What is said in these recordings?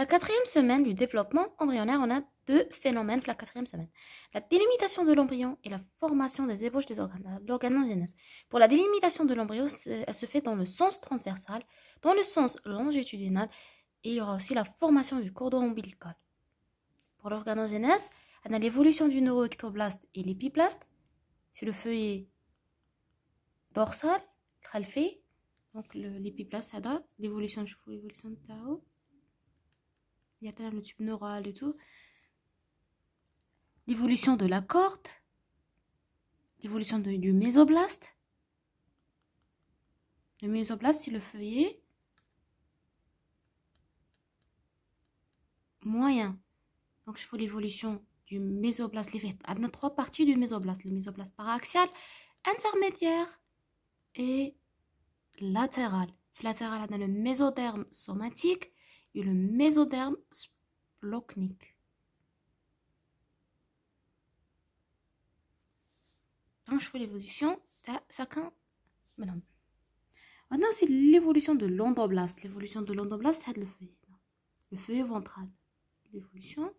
La quatrième semaine du développement embryonnaire, on a deux phénomènes pour la quatrième semaine. La délimitation de l'embryon et la formation des ébauches des organes, l'organogénèse. Pour la délimitation de l'embryon, elle se fait dans le sens transversal, dans le sens longitudinal, et il y aura aussi la formation du cordon ombilical. Pour l'organogénèse, on a l'évolution du neuroectoblaste et l'épiplaste. sur le feuillet dorsal, calfe. donc l'épiblaste, l'évolution du l'évolution de Tao il y a le tube neural et tout. L'évolution de la corde, l'évolution du mésoblaste. Le mésoblaste, c'est le feuillet moyen. Donc, je fais l'évolution du mésoblaste. Il y a trois parties du mésoblaste. Le mésoblaste paraxial, intermédiaire et latéral. Latéral, on a le mésoderme somatique et le mésoderme splochnique. Quand je fais l'évolution chacun. Maintenant, maintenant c'est l'évolution de l'endoblaste. L'évolution de l'endoblaste, c'est le feuillet. Le feuillet ventral. L'évolution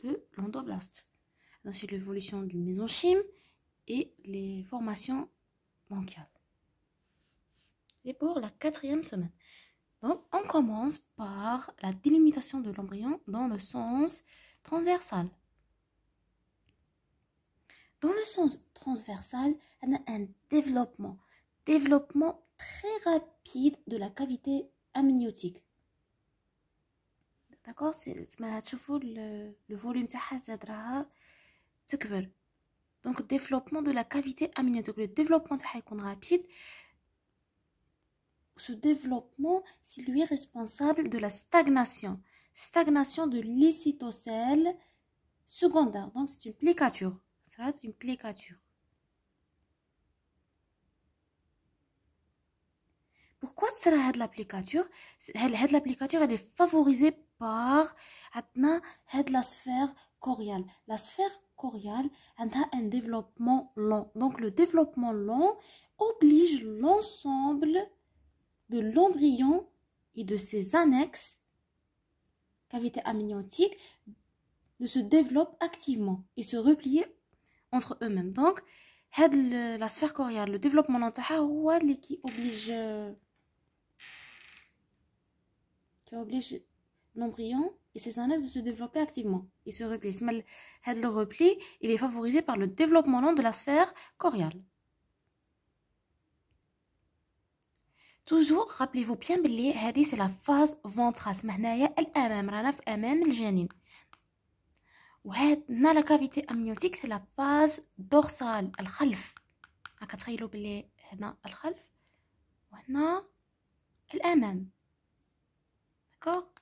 de Maintenant, C'est l'évolution du mésenchyme et les formations bancales. Et pour la quatrième semaine. Donc, on commence par la délimitation de l'embryon dans le sens transversal. Dans le sens transversal, on a un développement, développement très rapide de la cavité amniotique. D'accord le volume e Donc, développement de la cavité amniotique. Le développement est rapide ce développement, c'est lui responsable de la stagnation. Stagnation de l'écitocèle secondaire. Donc, c'est une plicature. c'est une plicature. Pourquoi c'est la plicature La plicature, elle est favorisée par la sphère coriale. La sphère coriale a un développement long. Donc, le développement long oblige l'ensemble de l'embryon et de ses annexes, cavité amniotique, de se développer activement et se replier entre eux-mêmes. Donc, la sphère coriale, le développement de qui oblige, qui oblige l'embryon et ses annexes de se développer activement et se replier. Le repli, il est favorisé par le développement lent de la sphère coriale. Toujours rappelez-vous bien que c'est la phase ventrale, c'est-à-dire l'AMM, l'AMM le génine. Et la cavité amniotique, c'est la phase dorsale, le ralph. Vous voyez, c'est le Et l'AMM. D'accord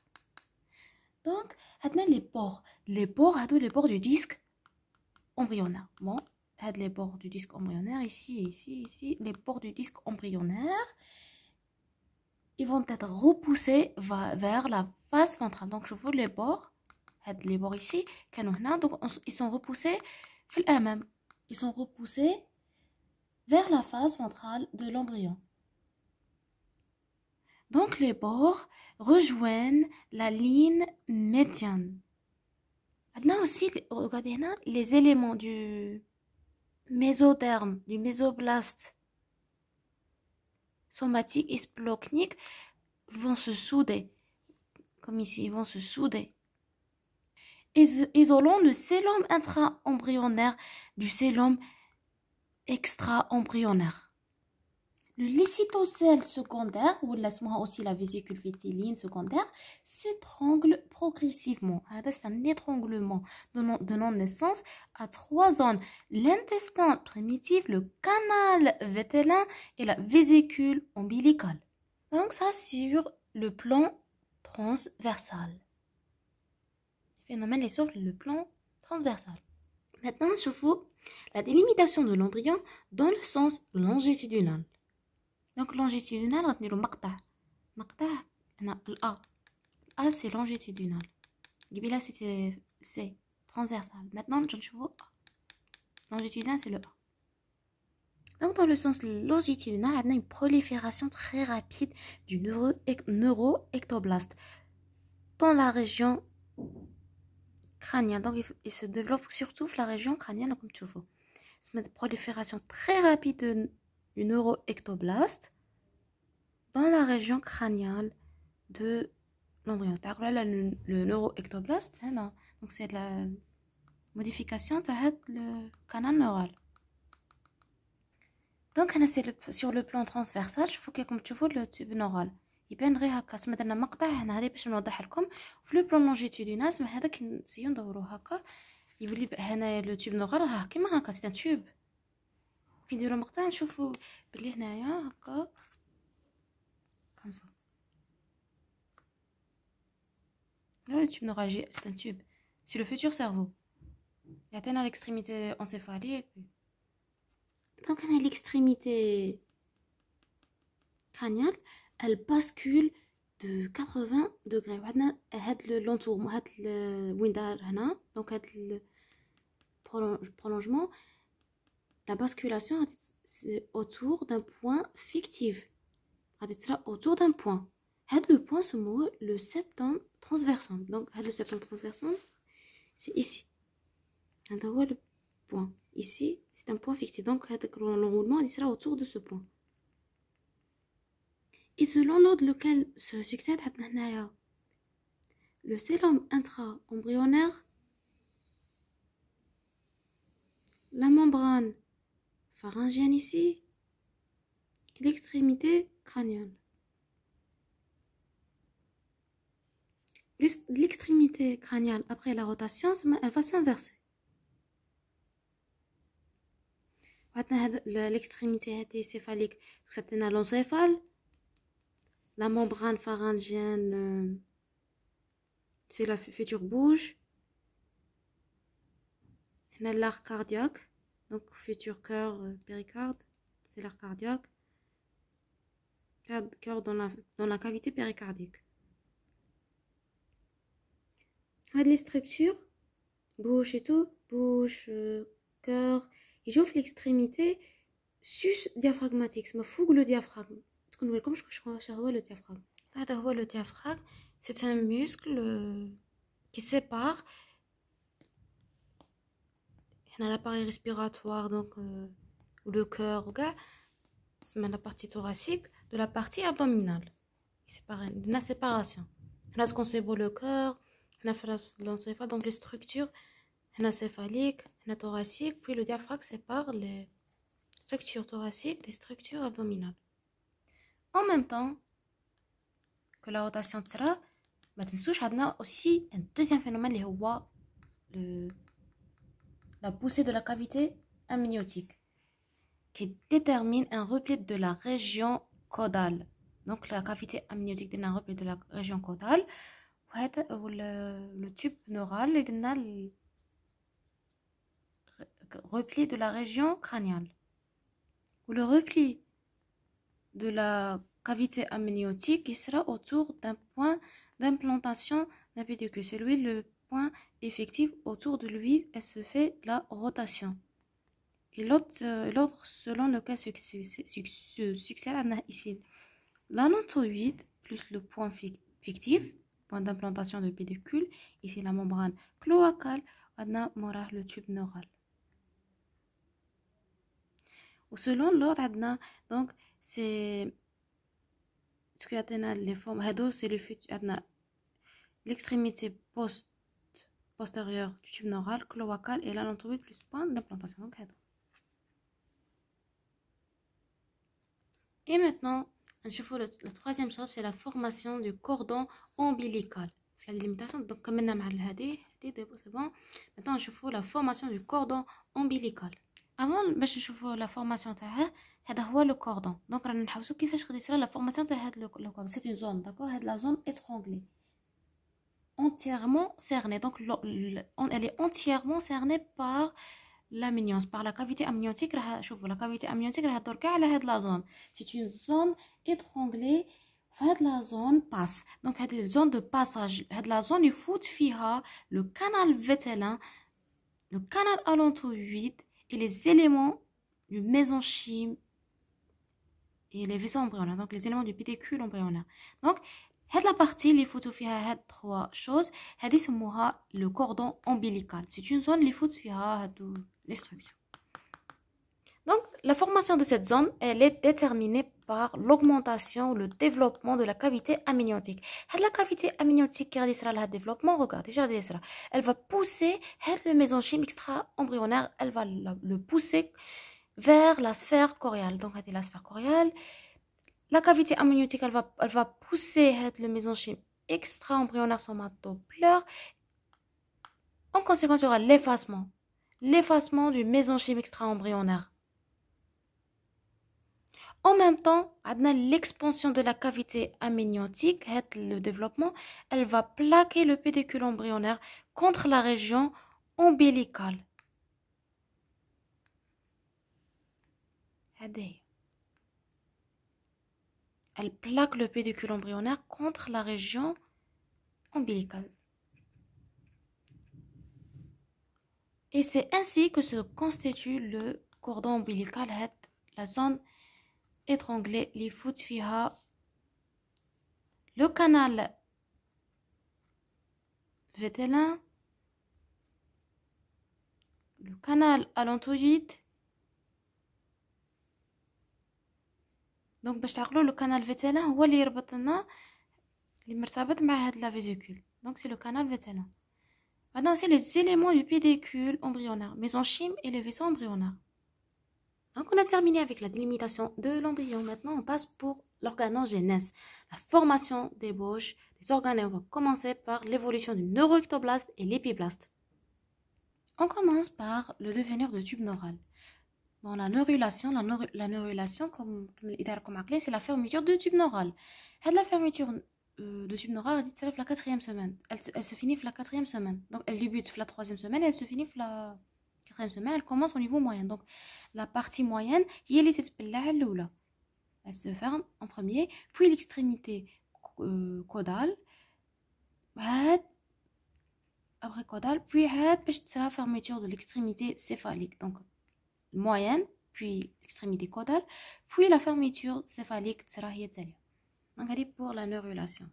Donc, ce les bords. Les bords, cest à les bords du disque embryonnaire. Bon, les bords du disque embryonnaire, ici et ici ici. Les bords du disque embryonnaire ils vont être repoussés vers la face ventrale. Donc, je vous les bords, les bords ici, donc ils sont repoussés Ils sont repoussés vers la face ventrale de l'embryon. Donc, les bords rejoignent la ligne médiane. Maintenant aussi, regardez les éléments du mésotherme, du mésoblaste, somatique et splochniques vont se souder. Comme ici, ils vont se souder. Isolons le sélum intra-embryonnaire du sélum extra-embryonnaire. Le lycitocèle secondaire, ou aussi la vésicule vétéline secondaire, s'étrangle progressivement. Ah, c'est un étranglement de naissance à trois zones. L'intestin primitif, le canal vétélin et la vésicule ombilicale. Donc ça sur le plan transversal. Le phénomène est sur le plan transversal. Maintenant, je vous la délimitation de l'embryon dans le sens longitudinal. دونك لونجيتودينال on مقطع مقطع a, A c'est سي longitudinal قبيله سي c'est transversal maintenant نشوفو A. longitudinal c'est le donc dans le sens longitudinal on a une prolifération très rapide du neuro neuro dans la région crânienne donc il, se développe surtout dans la région crânienne comme tu vois c'est une prolifération très rapide de une neuroectoblaste dans la région crâniale de l'embryon. le neuroectoblaste, hein, donc c'est la modification de le canal neural. Donc c'est sur le plan transversal, je vois comme tu vois le tube neural. il يبان غير هكا تما درنا مقطع هنا هذه باش نوضح لكم في لو بلون لونجيتودينال تما هذا كي نسيو ندورو هكا يولي هنايا لو تيوب نوغر راه كيما هكا سي tube. Ah, كيديروا مقطع نشوفوا بلي هنايا هكا Le tube neuralgique, c'est un tube. C'est le futur cerveau. Il atteint à l'extrémité encéphalique. Donc, a l'extrémité crâniale, elle bascule de 80 degrés. L'entourement, donc le prolongement, la basculation, c'est autour d'un point fictif. Autour d'un point. Le point, ce mot, le septembre transversal. Donc, le septembre transversal, c'est ici. Le point. Ici, c'est un point fixe, Donc, l'enroulement, il sera autour de ce point. Et selon l'ordre lequel se succède, le sélum intra-embryonnaire, la membrane pharyngienne ici l'extrémité crânienne. L'extrémité crâniale après la rotation, elle va s'inverser. L'extrémité céphalique, c'est un l'encéphale. La membrane pharyngienne, euh, c'est la future bouche. et l'arc cardiaque donc futur cœur euh, péricarde, c'est l'air cardiaque, cœur dans la, dans la cavité péricardique. les structures, bouche et tout, bouche, euh, cœur, Et j'ouvre l'extrémité sus diaphragmatique, c'est ma fougue le diaphragme. Comme je le diaphragme. Le diaphragme, c'est un muscle euh, qui sépare a l'appareil respiratoire, donc euh, ou le cœur, c'est la partie thoracique de la partie abdominale. C'est la séparation. y a ce qu'on sait pour le cœur, on a l'encéphale, donc les structures céphalique, thoracique, puis le diaphragme sépare les structures thoraciques des structures abdominales. En même temps que la rotation de cela, y a aussi un deuxième phénomène qui est le la poussée de la cavité amniotique, qui détermine un repli de la région caudale. Donc la cavité amniotique est un repli de la région caudale. Le tube neural est le repli de la région crâniale. Ou le repli de la cavité amniotique qui sera autour d'un point d'implantation d'un pédicule. C'est lui le effectif autour de lui et se fait la rotation. Et l'autre euh, l'autre selon le cas succès, ici. La note 8 plus le point fictif, point d'implantation de pédicule, ici la membrane cloacale, on a le tube neural. Ou selon l'ordre, donc c'est ce que les formes, c'est le futur, l'extrémité post postérieure du tube neural, cloacal et l'anatomie plus point d'implantation. et maintenant, la, troisième chose, c'est la formation du cordon ombilical. La délimitation, donc comme on a dit, c'est bon. Maintenant, je on la formation du cordon ombilical. Avant, ben, je vous la formation تاعها هذا هو لو كوردون a comment نحوسو كيفاش غادي يصير la formation تاع هاد لو كوردون سي entièrement cernée. Donc, elle est entièrement cernée par l'amniose, par la cavité amniotique. La cavité amniotique, la zone. C'est une zone étranglée. la zone passe. Donc, à une zone de passage. la zone, il faut le canal vétélin, le canal 8 et les éléments du mésenchyme et les vaisseaux embryonnaires, donc les éléments du pédicule embryonnaire. Donc, la partie, اللي يفوتوا فيها trois choses. شوز هادي سموها لو كوردون امبيليكال سي اون زون اللي يفوت فيها هادو لي Donc, la formation de cette zone, elle est déterminée par l'augmentation, le développement de la cavité amniotique. La cavité amniotique qui réalisera le développement, regardez, elle va pousser le chimique extra-embryonnaire, elle va le pousser vers la sphère coriale. Donc, la sphère coriale, la cavité amniotique, elle va, elle va pousser le mésenchyme extra-embryonnaire somatopleur. En conséquence, il y aura l'effacement. L'effacement du mésenchyme extra-embryonnaire. En même temps, l'expansion de la cavité amniotique, le développement, elle va plaquer le pédicule embryonnaire contre la région ombilicale. Elle plaque le pédicule embryonnaire contre la région ombilicale. Et c'est ainsi que se constitue le cordon ombilical, la zone étranglée, les Le canal vétélin, le canal allantoïde Donc, le le canal كانال فيتالان هو اللي يربط les éléments du pédicule embryonnaire mésenchyme et les vaisseaux embryonnaires donc on a terminé avec la délimitation de l'embryon maintenant on passe pour l'organogenèse, la formation des bouches, des organes on va commencer par l'évolution du neuroectoblaste et l'épiblaste on commence par le devenir de tube neural. Bon, la neurulation, la, neur la neurulation, comme, comme c'est la fermeture du tube neural. La fermeture euh, du tube neural, elle la quatrième semaine. Elle, elle se finit la quatrième semaine. Donc, elle débute la troisième semaine et elle se finit la quatrième semaine. Elle commence au niveau moyen. Donc, la partie moyenne, elle se ferme en premier, puis l'extrémité euh, caudale. Après caudale, puis la fermeture de l'extrémité céphalique. Donc, moyenne, puis l'extrémité caudale, puis la fermeture céphalique Donc, elle pour la neurulation.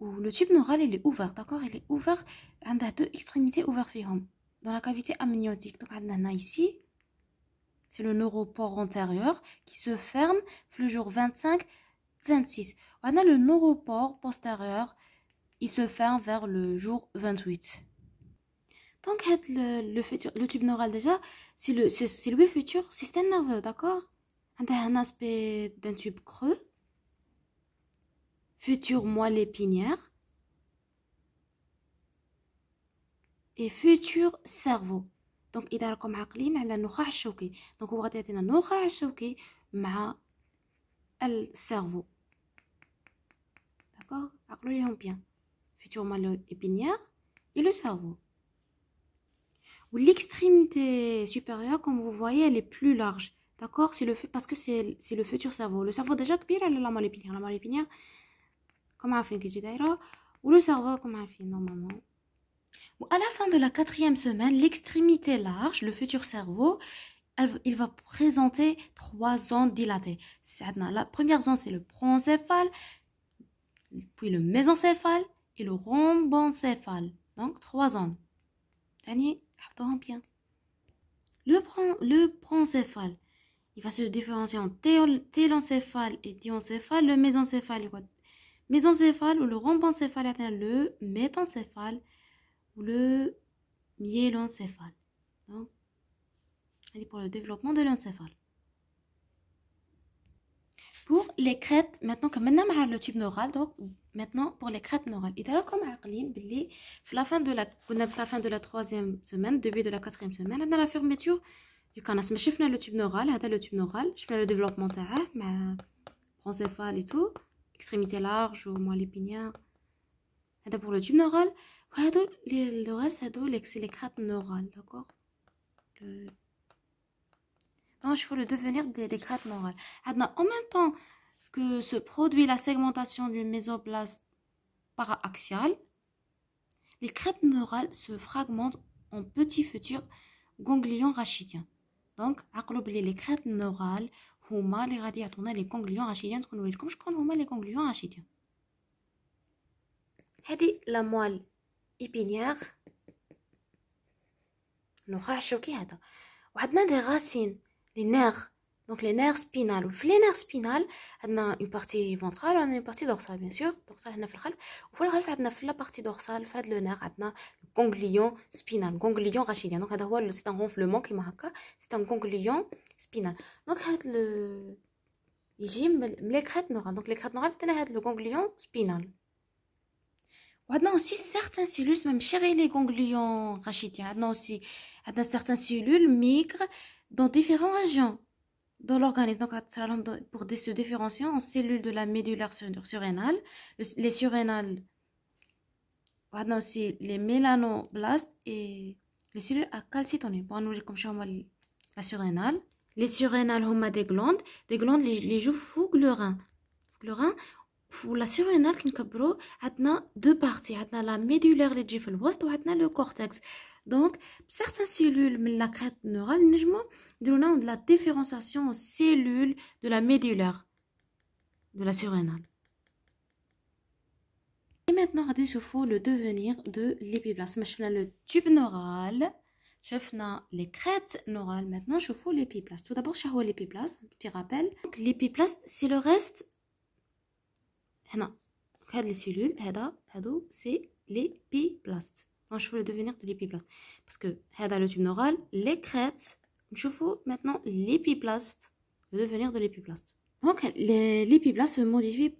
Où le tube neural, il est ouvert, d'accord Il est ouvert, on a deux extrémités ouvertes dans la cavité amniotique. Donc, on a ici, c'est le neuroport antérieur qui se ferme le jour 25, 26. On a le neuroport postérieur, il se ferme vers le jour 28. Donc, le, le, futur, le tube neural, déjà, c'est le, le futur système nerveux, d'accord Il a un aspect d'un tube creux, futur moelle épinière et futur cerveau. Donc, il a comme aclin, il a noir à choqué. Donc, on va dire un à choqué, Avec le cerveau. D'accord Accueillons bien. Futur moelle épinière et le cerveau. Ou l'extrémité supérieure, comme vous voyez, elle est plus large. D'accord C'est le parce que c'est le futur cerveau. Le cerveau déjà qui est la épinière. la الابينيا كما عارفين Ou le cerveau un عارفين normalement. À la fin de la quatrième semaine, l'extrémité large, le futur cerveau, il va présenter trois zones dilatées. La première zone, c'est le proncéphale, puis le mésencéphale et le rhombocéphale. Donc, trois zones bien. Le, prend le procéphale il va se différencier en télencéphale et dioncéphale, le mésencéphale. Mésencéphale ou le rhombencéphale, le métencéphale ou le myélencéphale. Donc, elle pour le développement de l'encéphale pour les crêtes maintenant quand maintenant le tube neural donc maintenant pour les crêtes neurales et alors comme Aline la fin de la la fin de la troisième semaine début de la quatrième semaine on a la fermeture du canal je le tube neural le tube neural je fais le développement de ma bronchéphale et tout extrémité large ou moins l'épinière c'est pour le tube neural ouais le reste c'est les crêtes neurales d'accord donc, il faut le devenir des, crêtes neurales. Ah, en même temps que se produit la segmentation du para paraaxial, les crêtes neurales se fragmentent en petits futurs ganglions rachidiens. Donc, les crêtes neurales, huma les radis les ganglions rachidiens, comme je connais les ganglions rachidiens. هذه la moelle épinière شوكي هذا racines les nerfs. Donc les nerfs spinaux. Les nerfs spinaux, on a une partie ventrale, on a une partie dorsale bien sûr. Dorsale ça, في le la partie dorsale le nerf le ganglion spinal, ganglion rachidien. Donc c'est un ronflement كيما ça, C'est un ganglion spinal. Donc le يجي les crêtes neurales. Donc les neurale on a le ganglion spinal. On a aussi certains cellules même chez les ganglions rachidiens. a aussi certaines cellules migrent dans différentes régions de l'organisme. Donc, pour se différencier en cellules de la médullaire surrénale, les surrénales, maintenant aussi les mélanoblastes et les cellules à calcitonine Pour nous, comme je la surrénale. Les surrénales ont des glandes, des glandes les joues fou le rein. Le rein, la surrénale qui nous a deux parties. On a la médullaire qui est le ouest et on a le cortex. Donc, certaines cellules de la crête neurale, nous avons de la différenciation aux cellules de la médulaire, de la surrénale. Et maintenant, il faut le devenir de l'épiblasme. Je le tube neural, je les crêtes neurales. Maintenant, je fais l'épiplaste. Tout d'abord, je fais un petit rappel. L'épiplaste, c'est le reste. Il y a les cellules, c'est l'épiplaste je veux devenir de l'épiplaste Parce que, هذا le tube neural, les crêtes, je veux maintenant l'épiplaste, devenir de l'épiplaste. Donc, l'épiplaste se modifie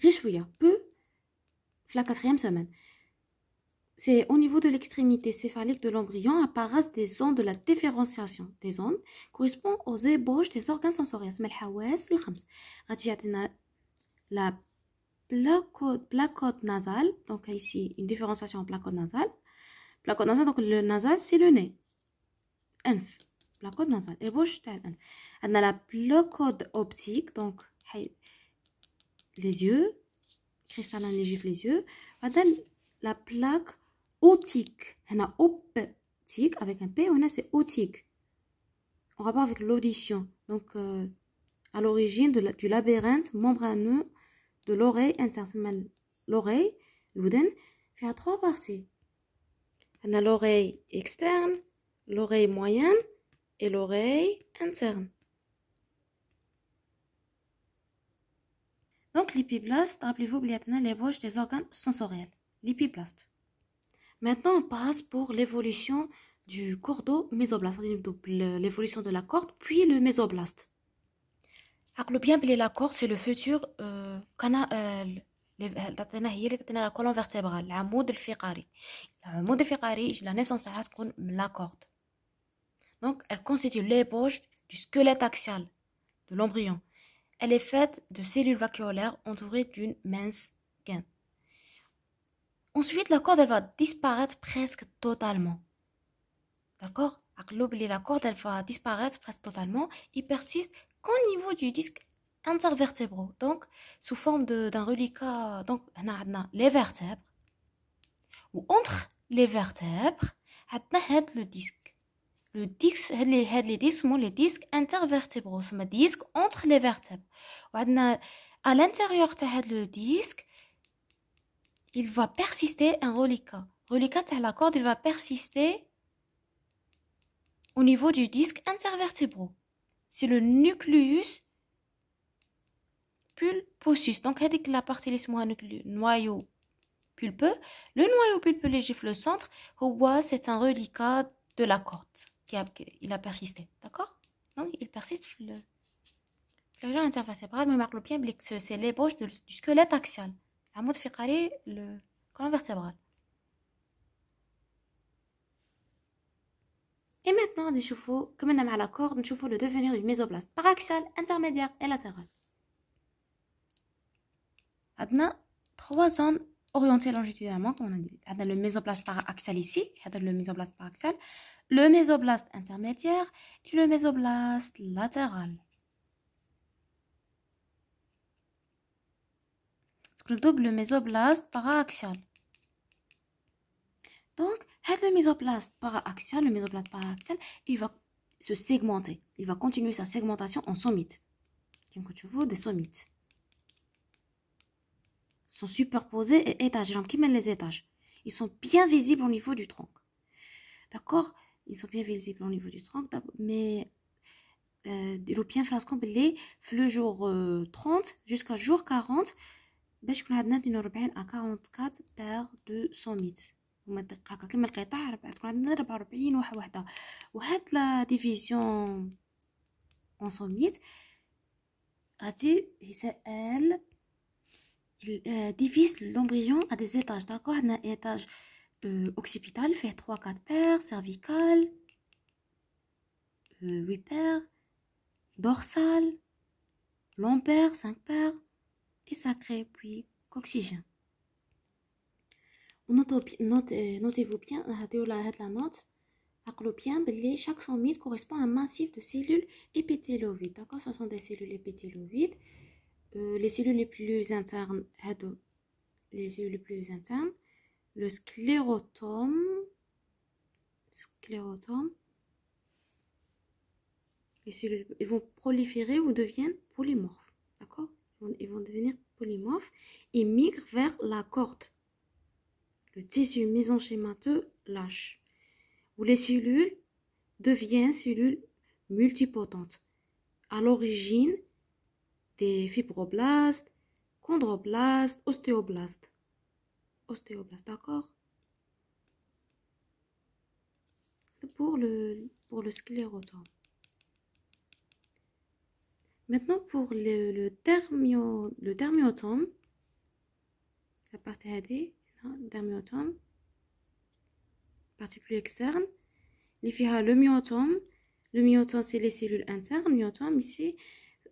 richouïa, peu, la quatrième semaine. C'est au niveau de l'extrémité céphalique de l'embryon apparaissent des zones de la différenciation. Des zones correspondent aux ébauches des organes sensoriels. Mais la placote, nasale. Donc ici, une différenciation en placote nasale. Placote nasale, donc le nasal, c'est le nez. Enf. Placote nasale. Et bouche, On a la placote optique, donc les yeux. Cristallin les yeux. On a la plaque optique. On a optique avec un P. On a c'est optique. En rapport avec l'audition. Donc, euh, à l'origine du labyrinthe membraneux de l'oreille interne, l'oreille l'ouden à trois parties on a l'oreille externe l'oreille moyenne et l'oreille interne donc l'épiblaste rappelez-vous a les l'ébauche des organes sensoriels l'épiblaste maintenant on passe pour l'évolution du cordeau mésoblast. l'évolution de la corde puis le mésoblaste la بيان بلي لاكور سي لو فوتور كان de هي اللي la لا كولون فيرتيبرال العمود الفقري العمود الفقري Ferrari, لا نيسونس تاعها de la corde. elle constitue l'ébauche du squelette axial de l'embryon elle est faite de cellules vacuolaires entourées d'une mince gaine ensuite la corde elle va disparaître presque totalement d'accord la corde elle va disparaître presque totalement il persiste qu'au niveau du disque intervertébraux, donc sous forme d'un reliquat. Donc, on a les vertèbres. Ou entre les vertèbres, on a le disque. Le disque, les, les disques, les disques intervertébraux, c'est le disque entre les vertèbres. On a à l'intérieur de le disque, il va persister un reliquat. Reliquat de la corde, il va persister au niveau du disque intervertébraux c'est le nucleus pulposus. Donc, avec la partie, laisse noyau pulpeux. Le noyau pulpeux légif, le centre, c'est un reliquat de la corde qui il a persisté. D'accord Donc, il persiste le interface intervertébrale, mais marque le bien, c'est l'ébauche du squelette axial. La mode le colon vertébral. Et maintenant, comme on a la corde, nous avons le devenir du mésoblast paraxial, intermédiaire et latéral. Nous trois zones orientées longitudinalement, comme on a dit. le mésoblast paraxial ici, le mésoblast paraxial, le mésoblast intermédiaire et le mésoblast latéral. Donc, le mésoblast paraxial. Donc, le mésoplaste paraaxial, le mésoplaste paraaxial, il va se segmenter. Il va continuer sa segmentation en somites. Donc, tu vois des sommites. Ils sont superposés et étagés. qui mènent les étages. Ils sont bien visibles au niveau du tronc. D'accord Ils sont bien visibles au niveau du tronc. Mais euh, l'opien bien il le jour 30 euh, jusqu'au jour 40. vous donner une urbaine à 44 paires de sommites. We comme la on en quatre, quatre, euh، et the quatre, quarante-quatre, quarante-quatre, quarante cervical, quarante-quatre, quarante-quatre, quarante-quatre, quarante-quatre, quarante-quatre, quarante notez-vous bien la note bien chaque sommet correspond à un massif de cellules épithéloïdes d'accord ce sont des cellules épithéloïdes euh, les cellules les plus internes les cellules les plus internes le sclérotome sclérotome les cellules ils vont proliférer ou deviennent polymorphes d'accord ils vont devenir polymorphes et migrent vers la corde le tissu mésenchymateux lâche, où les cellules deviennent cellules multipotentes, à l'origine des fibroblastes, chondroblastes, ostéoblastes. Ostéoblastes, d'accord pour le, pour le sclérotome. Maintenant, pour le, le, le thermiotome, la partie AD, dermiotome, particules y Les le myotome. Le myotome, c'est les cellules internes. Myotome, ici,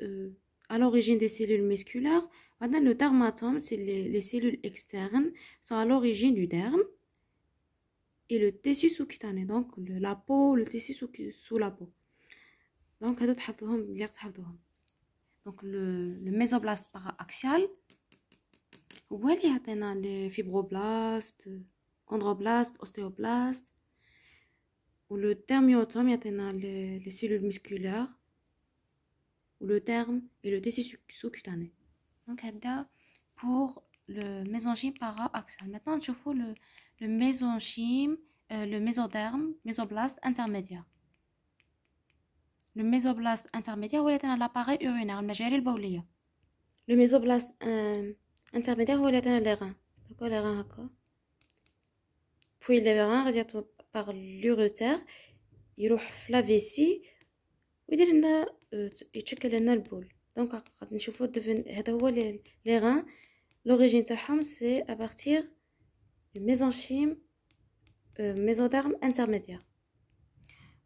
euh, à l'origine des cellules musculaires. Maintenant, le dermatome, c'est les, cellules externes, sont à l'origine du derme. Et le tissu sous-cutané, donc la peau, le tissu sous, la peau. Donc, donc le, le mésoblast para-axial ou bien il y a les fibroblastes, chondroblastes, Ou le thermiotome, il y a hein, les cellules musculaires. Ou le terme et le tissu sous-cutané. Donc il pour le mésenchyme para-axal. Maintenant, je faut le mésenchyme, euh, le mésoderme, le mésoblaste intermédiaire. Le mésoblaste intermédiaire, où il y a l'appareil urinaire Le mésoblaste intermédiaire. Euh, intermédiaire هو اللي عطينا les reins دونك les reins encore puis les reins radiate par l'urethère, il roule la vessie, ويدير لنا يتشكل le البول Donc, on نشوفوا هذا هو reins l'origine تاعهم à partir du mésenchyme euh, mésoderme intermédiaire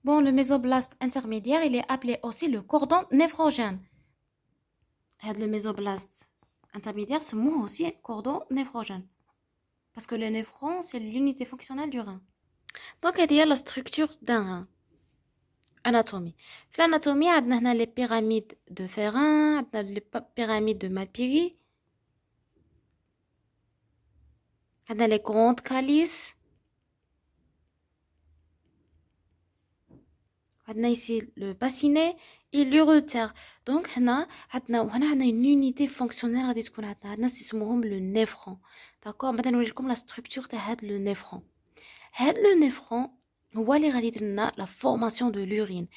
Bon, le mésoblaste intermédiaire, il est appelé aussi le cordon néphrogène. Le mésoblaste intermédiaire se moue aussi cordon néphrogène. Parce que le néphron, c'est l'unité fonctionnelle du rein. Donc, il y a la structure d'un rein. Anatomie. l'anatomie, on a les pyramides de ferrin, on a les pyramides de Malpighi, on a les grandes calices, on a ici le bassinet il donc Donc, on a une unité fonctionnelle à discuter. On a le néphron. D'accord Maintenant, on vous comme la structure de le néphron. Le néphron, c'est la formation de l'urine.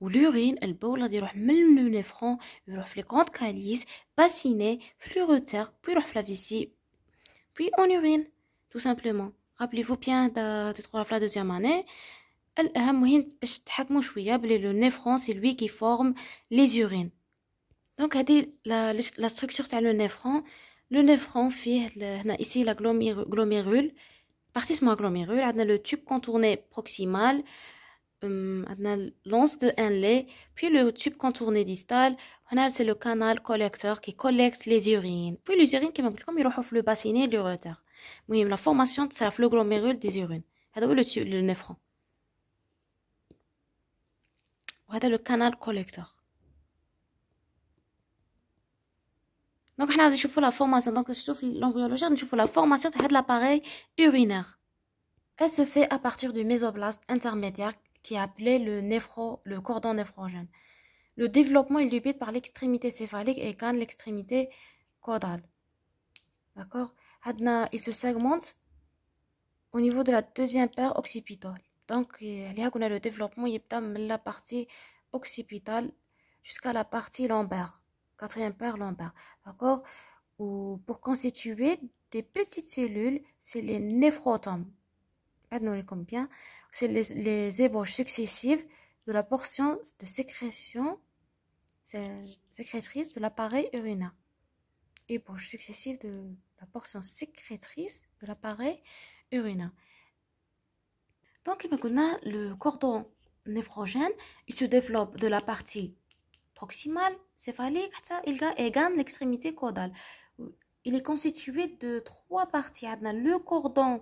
L'urine, elle la aller le néphron, elle les grandes calices, bassiner, puis elle la vessie, puis en urine, tout simplement. Rappelez-vous bien de, de, de la deuxième année. Le néphron, c'est lui qui forme les urines. Donc, la structure de le néphron, le néphron fait ici la glomérule. Partie de la glomérule, le tube contourné proximal, hum, l'once de Henley, puis le tube contourné distal, c'est le canal collecteur qui collecte les urines. Puis les urines qui vont comme le bassin et le La formation de la glomérule des urines, c'est le néphron. وهذا لو كانال كوليكتور دونك حنا غادي نشوفو لا فورماسيون دونك لا urinaire Elle se fait à partir du mésoblast intermédiaire qui est appelé le, cordon néphrogène. Le développement est débute par l'extrémité céphalique et quand l'extrémité caudale. D'accord Il se segmente au niveau de la deuxième paire occipitale. Donc, il y a le développement de la partie occipitale jusqu'à la partie lombaire, quatrième paire lombaire. D'accord pour constituer des petites cellules, c'est les néphrotomes. combien C'est les, ébauches successives de la portion de sécrétion sécrétrice de l'appareil urinaire. Ébauches successive de la portion sécrétrice de l'appareil urinaire. Donc, le cordon néphrogène, il se développe de la partie proximale, céphalique, et gagne l'extrémité caudale. Il est constitué de trois parties. Le cordon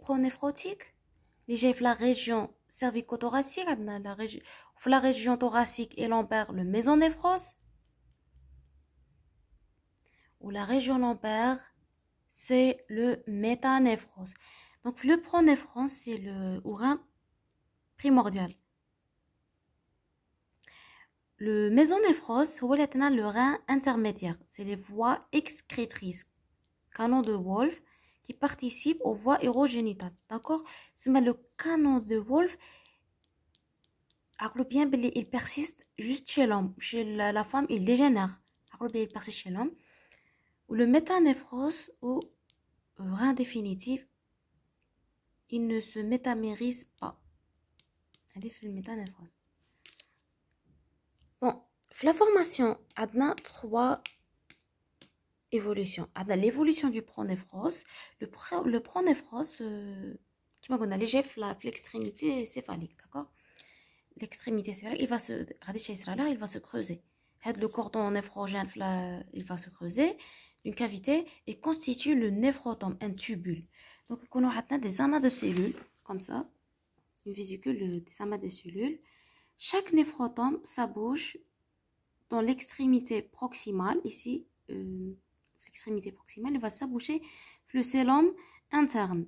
pronéphrotique, la région cervico-thoracique, la, région thoracique et lombaire, le méta-néphrose. Ou la région lombaire, c'est le métanéphrose. Donc, le pronéphron, c'est le rein primordial. Le mésonephrose, c'est le rein intermédiaire. C'est les voies excrétrices, canon de Wolf, qui participent aux voies hérogénitales. D'accord C'est le canon de Wolf. bien, il persiste juste chez l'homme. Chez la femme, il dégénère. il persiste chez l'homme. Ou le métanéphrose, ou euh, rein définitif, il ne se métamérise pas. Allez, Bon, la formation, a trois évolutions. Ah, l'évolution du pronéphrose. Le, le pronéphrose, euh, qui m'a l'extrémité céphalique, d'accord L'extrémité céphalique, il va se, il va se creuser. Le cordon néphrogène, il va se creuser d'une cavité et constitue le néphrotome, un tubule. Donc, on a des amas de cellules, comme ça, une vésicule, des amas de cellules. Chaque néphrotome, s'abouche dans l'extrémité proximale, ici, euh, l'extrémité proximale, va s'aboucher le cellum interne.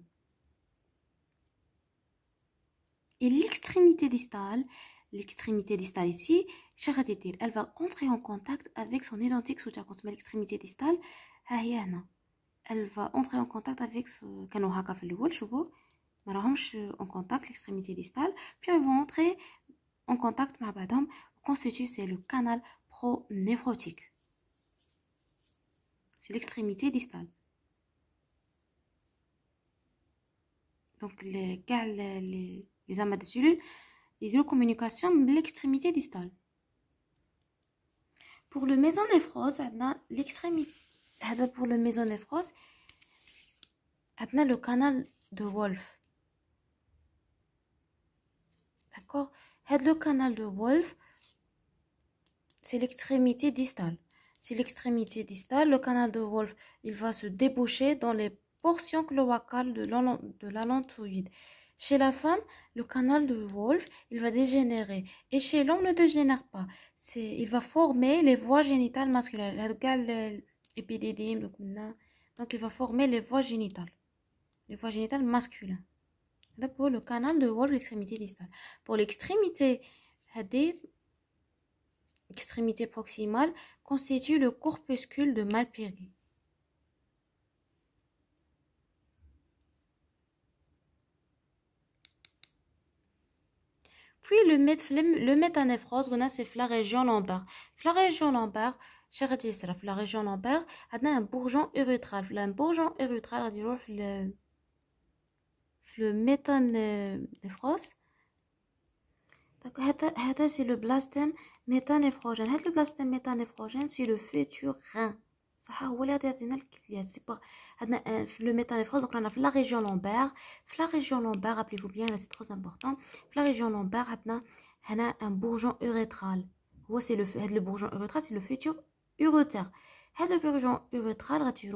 Et l'extrémité distale, l'extrémité distale ici, elle va entrer en contact avec son identique soutien. L'extrémité l'extrémité distale, elle va entrer en contact avec ce canal haka le en contact l'extrémité distale puis elle vont entrer en contact مع constitue c'est le canal pronévrotique c'est l'extrémité distale donc les les, amas de cellules les communications communication l'extrémité distale pour le mésonévrose on a l'extrémité هذا pour le maison de France عندنا le canal de Wolf. D'accord c'est l'extrémité distale. C'est l'extrémité distale. Le canal de Wolf, il va se déboucher dans les portions cloacales de la Chez la femme, le canal de Wolf, il va dégénérer. Et chez l'homme, ne dégénère pas. Il va former les voies génitales masculines épididyme donc il va former les voies génitales les voies génitales masculines d'abord le canal de Wall l'extrémité distale pour l'extrémité proximale constitue le corpuscule de Malpighi Puis le, métanéphrose, on a c'est la région lombaire. La région lombaire, cheradis c'est la région lambar a un bourgeon urétral le bourgeon urétral a dit le le méthane effroce c'est le blastème méthane effrogeux le blastème méthane effrogeux c'est le futur rein ça ah ouais là tu as dit le méthane effroce donc la région lambar la région lambar rappelez-vous bien c'est trop important la région lambar a un bourgeon urétral voilà c'est le bourgeon urétral c'est le futur rein uroteur. Hadu bourgeon uvrtral ghadi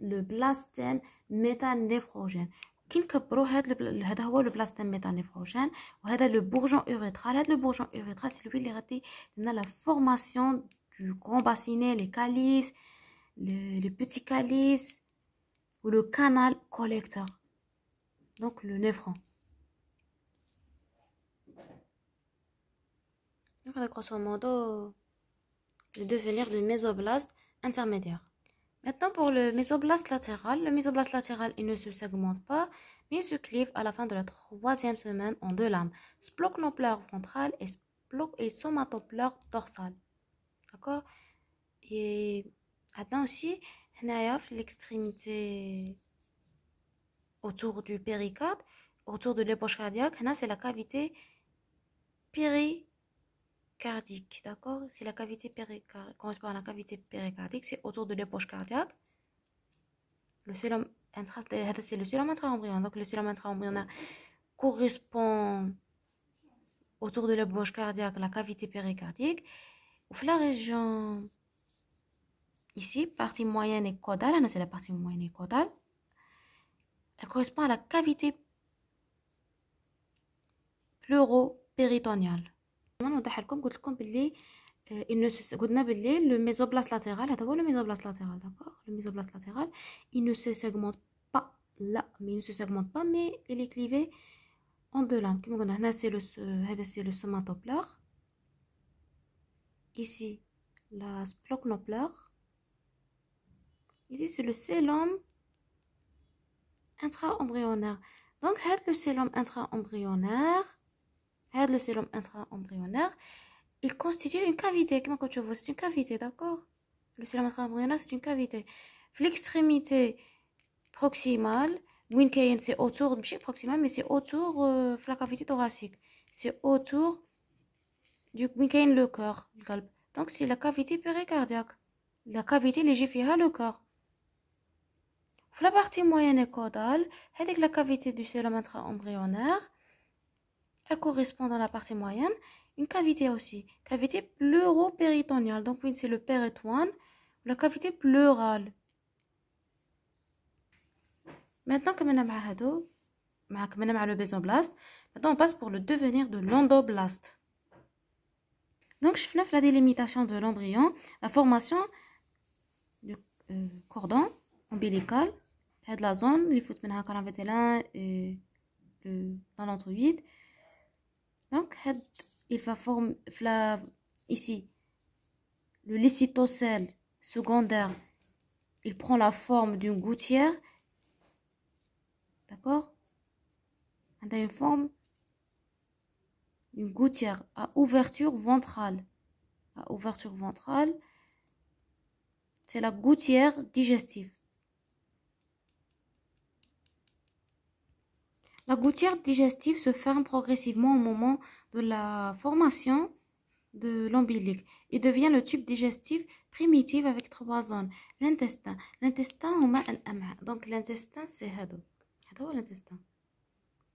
le blastème méthanéphrogène. Quand on kabre had le blastème méthanéphrogène C'est le bourgeon urétral. had le bourgeon urétral c'est le qui rate dans la formation du grand bassinet, les calices, les petits calices ou le canal collecteur. Donc le néphron. grosso modo de devenir du mésoblast intermédiaire. Maintenant, pour le mésoblast latéral, le mésoblast latéral, il ne se segmente pas, mais il se clive à la fin de la troisième semaine en deux lames, l'ampleur ventrale et, et somatopleur dorsale. D'accord Et attends aussi, l'extrémité autour du péricarde, autour de l'époche cardiaque, c'est la cavité péricarde cardique, d'accord C'est la cavité péricardique, correspond à la cavité péricardique, c'est autour de poches cardiaque. Le sélum intra, euh, c'est le intra-embryon. Donc le sélum intra embryon correspond autour de la poche cardiaque, la cavité péricardique. Ou la région ici, partie moyenne et caudale, c'est la partie moyenne et caudale. Elle correspond à la cavité pleuro péritoniale maintenant d'après le cours que tout le monde peut lire il ne se le monde peut latéral alors d'abord le mésoblaste latéral d'accord le mésoblaste latéral il ne se segmente pas là mais il ne se segmente pas mais il est clivé en deux là Comme on a hélas c'est le hélas euh، c'est le somatoplèure ici la splénoplèure ici c'est le cellome intra-embryonnaire donc hélas le cellome intra-embryonnaire le لو سيروم انترا il constitue une cavité comment tu vois c'est une cavité d'accord le sérum intra embryonnaire c'est une cavité l'extrémité proximale c'est c'est c'est du pas proximal, mais c'est autour de euh, la cavité thoracique c'est autour du وين le cœur donc c'est la cavité péricardiaque la cavité légère, le corps la partie moyenne et caudale avec la cavité du sérum intra embryonnaire elle correspond à la partie moyenne. Une cavité aussi, cavité pleuro pleuropéritonéale. Donc, c'est le péritoine, la cavité pleurale. Maintenant, comme le bésoblast, maintenant on passe pour le devenir de l'endoblast. Donc, je fais la délimitation de l'embryon, la formation du euh, cordon ombilical, de la zone, les foot et de l'entroïde. Donc, il va former ici le lycitocène secondaire. Il prend la forme d'une gouttière. D'accord Il a une forme d'une gouttière à ouverture ventrale. À ouverture ventrale, c'est la gouttière digestive. La gouttière digestive se ferme progressivement au moment de la formation de l'ombilic Il devient le tube digestif primitif avec trois zones. L'intestin. L'intestin, et Donc l'intestin, c'est l'intestin.